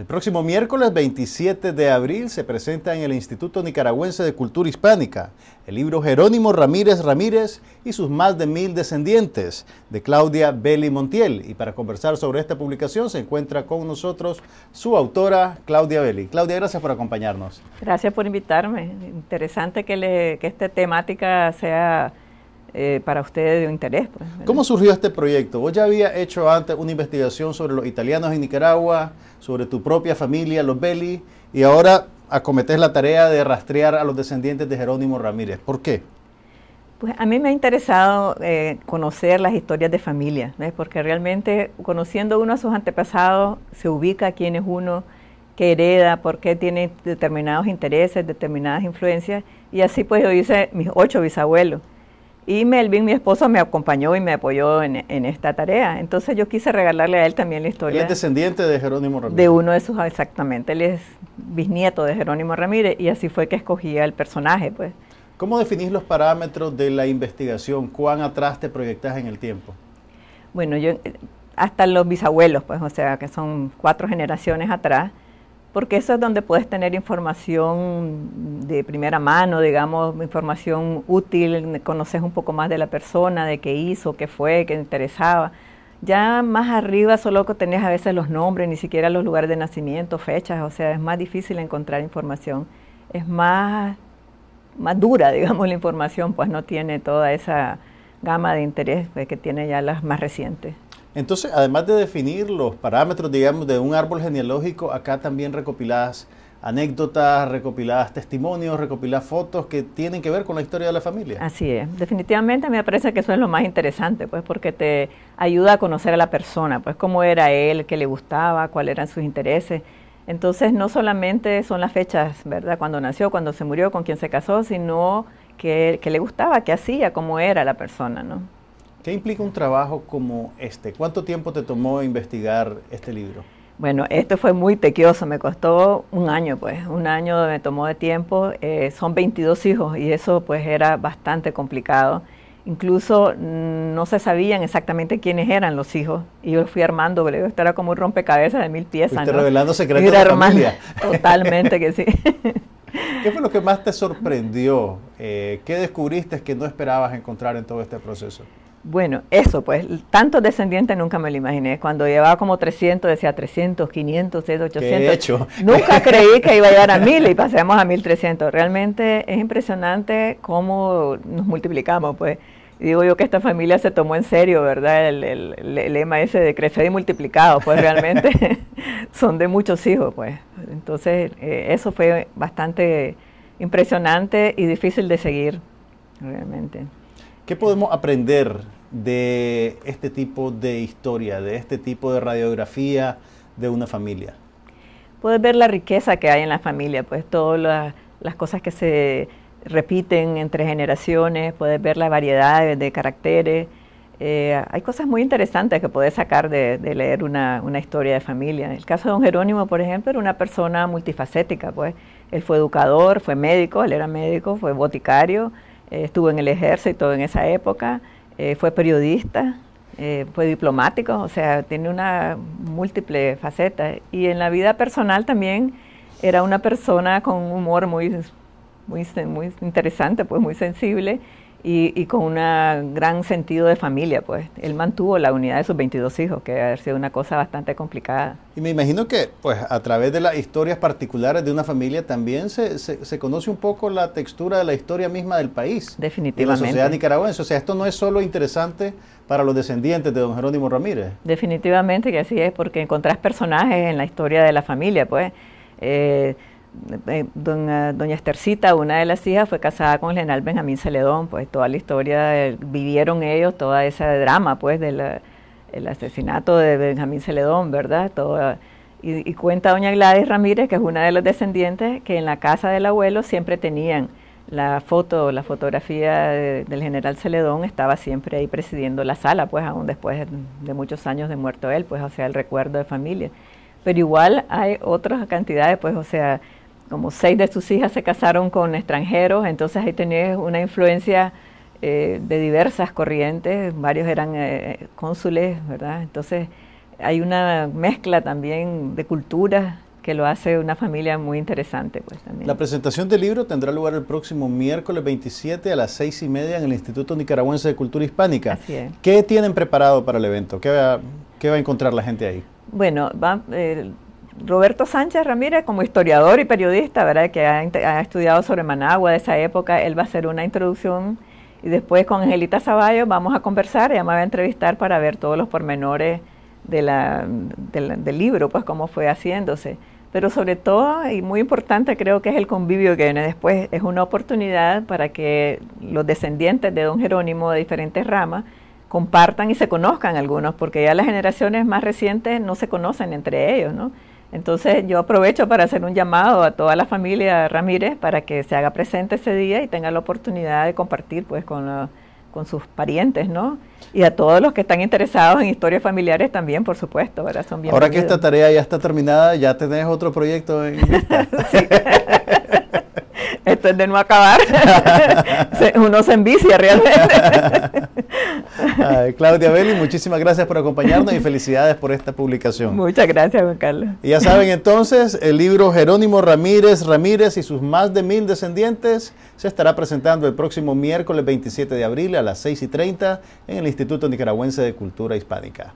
El próximo miércoles 27 de abril se presenta en el Instituto Nicaragüense de Cultura Hispánica el libro Jerónimo Ramírez Ramírez y sus más de mil descendientes de Claudia Belli Montiel. Y para conversar sobre esta publicación se encuentra con nosotros su autora Claudia Belli. Claudia, gracias por acompañarnos. Gracias por invitarme. Interesante que, que esta temática sea eh, para ustedes de interés. Pues, ¿Cómo surgió este proyecto? Vos ya había hecho antes una investigación sobre los italianos en Nicaragua, sobre tu propia familia, los Belli, y ahora acometes la tarea de rastrear a los descendientes de Jerónimo Ramírez. ¿Por qué? Pues a mí me ha interesado eh, conocer las historias de familia, porque realmente conociendo uno a sus antepasados se ubica quién es uno, qué hereda, por qué tiene determinados intereses, determinadas influencias, y así pues yo hice mis ocho bisabuelos. Y Melvin, mi esposo, me acompañó y me apoyó en, esta tarea. Entonces yo quise regalarle a él también la historia. Él es descendiente de Jerónimo Ramírez. De uno de sus, ah, exactamente. Él es bisnieto de Jerónimo Ramírez y así fue que escogía el personaje, pues. ¿Cómo definís los parámetros de la investigación? ¿Cuán atrás te proyectas en el tiempo? Bueno, yo eh, hasta los bisabuelos, pues, o sea, que son cuatro generaciones atrás porque eso es donde puedes tener información de primera mano, digamos, información útil, conoces un poco más de la persona, de qué hizo, qué fue, qué interesaba. Ya más arriba solo tenés a veces los nombres, ni siquiera los lugares de nacimiento, fechas, o sea, es más difícil encontrar información. Es más, dura, digamos, la información, pues no tiene toda esa gama de interés pues, que tiene ya las más recientes. Entonces, además de definir los parámetros, digamos, de un árbol genealógico, acá también recopiladas anécdotas, recopiladas testimonios, recopiladas fotos que tienen que ver con la historia de la familia. Así es, definitivamente me parece que eso es lo más interesante, pues porque te ayuda a conocer a la persona, pues cómo era él, qué le gustaba, cuáles eran sus intereses. Entonces no solamente son las fechas, ¿verdad? Cuando nació, cuando se murió, con quién se casó, sino que, le gustaba, qué hacía, cómo era la persona, ¿no? ¿Qué implica un trabajo como este? ¿Cuánto tiempo te tomó investigar este libro? Bueno, esto fue muy tequioso, me costó un año, pues, un año me tomó de tiempo. Eh, son 22 hijos y eso pues era bastante complicado. Incluso mm, no se sabían exactamente quiénes eran los hijos y yo fui armando, pero esto era como un rompecabezas de mil piezas. ¿no? revelando secretos de la familia. Totalmente que sí. ¿Qué fue lo que más te sorprendió? Eh, ¿Qué descubriste que no esperabas encontrar en todo este proceso? Bueno, eso pues, tantos descendientes nunca me lo imaginé. Cuando llevaba como 300, decía 300, 500, 600, 800. Nunca creí que iba a llegar a 1000 y pasamos a 1300. Realmente es impresionante cómo nos multiplicamos, pues. Digo yo que esta familia se tomó en serio, ¿verdad? El, lema ese de crecer y multiplicado, pues realmente son de muchos hijos, pues. Entonces, eh, eso fue bastante impresionante y difícil de seguir, realmente. ¿Qué podemos aprender de este tipo de historia, de este tipo de radiografía de una familia? Puedes ver la riqueza que hay en la familia, pues todas las, cosas que se repiten entre generaciones, puedes ver la variedad de, caracteres. Eh, hay cosas muy interesantes que puedes sacar de, leer una, una, historia de familia. En el caso de don Jerónimo, por ejemplo, era una persona multifacética, pues él fue educador, fue médico, él era médico, fue boticario, eh, estuvo en el ejército en esa época, eh, fue periodista, eh, fue diplomático, o sea, tiene una múltiple faceta. Y en la vida personal también era una persona con un humor muy, muy, muy interesante, pues muy sensible y, con un gran sentido de familia, pues. Él mantuvo la unidad de sus 22 hijos, que ha sido una cosa bastante complicada. Y me imagino que, pues, a través de las historias particulares de una familia también se, se, conoce un poco la textura de la historia misma del país. Definitivamente. De la sociedad nicaragüense. O sea, esto no es solo interesante para los descendientes de don Jerónimo Ramírez. Definitivamente que así es, porque encontrás personajes en la historia de la familia, pues. Eh, eh, doña, Estercita, una de las hijas, fue casada con el general Benjamín Celedón, pues toda la historia, vivieron ellos toda esa drama, pues, del asesinato de Benjamín Celedón, ¿verdad? y, cuenta doña Gladys Ramírez, que es una de los descendientes, que en la casa del abuelo siempre tenían la foto, la fotografía del general Celedón, estaba siempre ahí presidiendo la sala, pues, aún después de muchos años de muerto él, pues, o sea, el recuerdo de familia. Pero igual hay otras cantidades, pues, o sea, como seis de sus hijas se casaron con extranjeros, entonces ahí tenías una influencia eh, de diversas corrientes, varios eran eh, cónsules, ¿verdad? Entonces hay una mezcla también de culturas que lo hace una familia muy interesante. Pues, La presentación del libro tendrá lugar el próximo miércoles 27 a las seis y media en el Instituto Nicaragüense de Cultura Hispánica. Así ¿Qué tienen preparado para el evento? ¿Qué va, a encontrar la gente ahí? Bueno, va, eh, Roberto Sánchez Ramírez, como historiador y periodista, ¿verdad? que ha, estudiado sobre Managua de esa época, él va a hacer una introducción y después con Angelita Zavallo vamos a conversar, ella me va a entrevistar para ver todos los pormenores del libro, pues cómo fue haciéndose. Pero sobre todo, y muy importante creo que es el convivio que viene después, es una oportunidad para que los descendientes de don Jerónimo de diferentes ramas compartan y se conozcan algunos, porque ya las generaciones más recientes no se conocen entre ellos, ¿no? Entonces yo aprovecho para hacer un llamado a toda la familia Ramírez para que se haga presente ese día y tenga la oportunidad de compartir pues con, con sus parientes, ¿no? Y a todos los que están interesados en historias familiares también, por supuesto, ¿verdad? Son Ahora que esta tarea ya está terminada, ya tenés otro proyecto en Esto es de no acabar. Uno se envicia realmente. Claudia Belli, muchísimas gracias por acompañarnos y felicidades por esta publicación. Muchas gracias, Juan Carlos. Y ya saben entonces, el libro Jerónimo Ramírez Ramírez y sus más de mil descendientes se estará presentando el próximo miércoles 27 de abril a las 6 y 30 en el Instituto Nicaragüense de Cultura Hispánica.